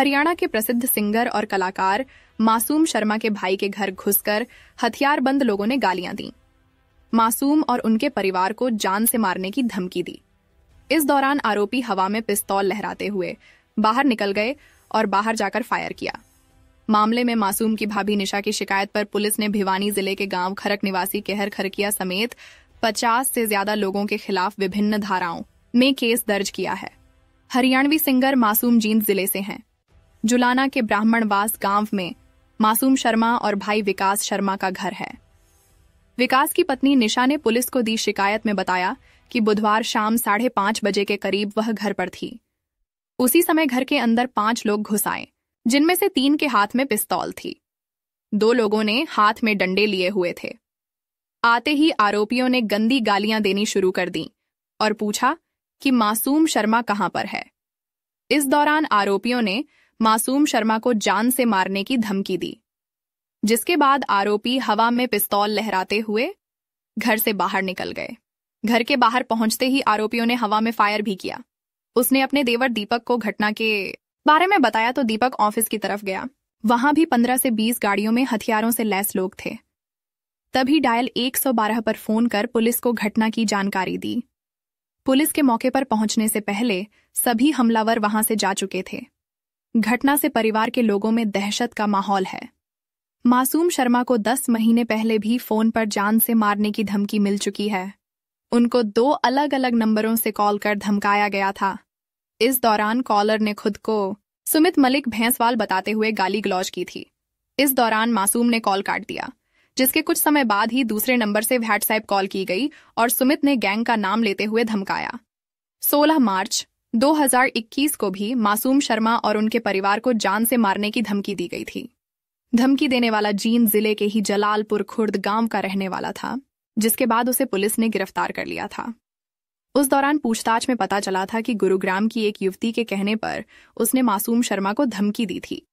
हरियाणा के प्रसिद्ध सिंगर और कलाकार मासूम शर्मा के भाई के घर घुसकर हथियारबंद लोगों ने गालियां दी मासूम और उनके परिवार को जान से मारने की धमकी दी इस दौरान आरोपी हवा में पिस्तौल लहराते हुए बाहर निकल गए और बाहर जाकर फायर किया मामले में मासूम की भाभी निशा की शिकायत पर पुलिस ने भिवानी जिले के गांव खरक निवासी केहर खरकिया समेत 50 से ज्यादा लोगों के खिलाफ विभिन्न धाराओं में केस दर्ज किया है हरियाणवी सिंगर मासूम जींद जिले से हैं जुलाना के ब्राह्मणवास गांव में मासूम शर्मा और भाई विकास शर्मा का घर है विकास की पत्नी निशा ने पुलिस को दी शिकायत में बताया कि बुधवार शाम साढ़े पांच बजे के करीब वह घर पर थी उसी समय घर के अंदर पांच लोग घुस आए जिनमें से तीन के हाथ में पिस्तौल थी दो लोगों ने हाथ में डंडे लिए हुए थे आते ही आरोपियों ने गंदी गालियां देनी शुरू कर दी और पूछा कि मासूम शर्मा कहां पर है इस दौरान आरोपियों ने मासूम शर्मा को जान से मारने की धमकी दी जिसके बाद आरोपी हवा में पिस्तौल लहराते हुए घर से बाहर निकल गए घर के बाहर पहुंचते ही आरोपियों ने हवा में फायर भी किया उसने अपने देवर दीपक को घटना के बारे में बताया तो दीपक ऑफिस की तरफ गया वहां भी पंद्रह से बीस गाड़ियों में हथियारों से लैस लोग थे तभी डायल 112 पर फोन कर पुलिस को घटना की जानकारी दी पुलिस के मौके पर पहुंचने से पहले सभी हमलावर वहां से जा चुके थे घटना से परिवार के लोगों में दहशत का माहौल है मासूम शर्मा को 10 महीने पहले भी फोन पर जान से मारने की धमकी मिल चुकी है उनको दो अलग अलग नंबरों से कॉल कर धमकाया गया था इस दौरान कॉलर ने खुद को सुमित मलिक भैंसवाल बताते हुए गाली गलौज की थी इस दौरान मासूम ने कॉल काट दिया जिसके कुछ समय बाद ही दूसरे नंबर से व्हाट्सएप कॉल की गई और सुमित ने गैंग का नाम लेते हुए धमकाया 16 मार्च 2021 को भी मासूम शर्मा और उनके परिवार को जान से मारने की धमकी दी गई थी धमकी देने वाला जीन जिले के ही जलालपुर खुर्द गांव का रहने वाला था जिसके बाद उसे पुलिस ने गिरफ्तार कर लिया था उस दौरान पूछताछ में पता चला था कि गुरुग्राम की एक युवती के कहने पर उसने मासूम शर्मा को धमकी दी थी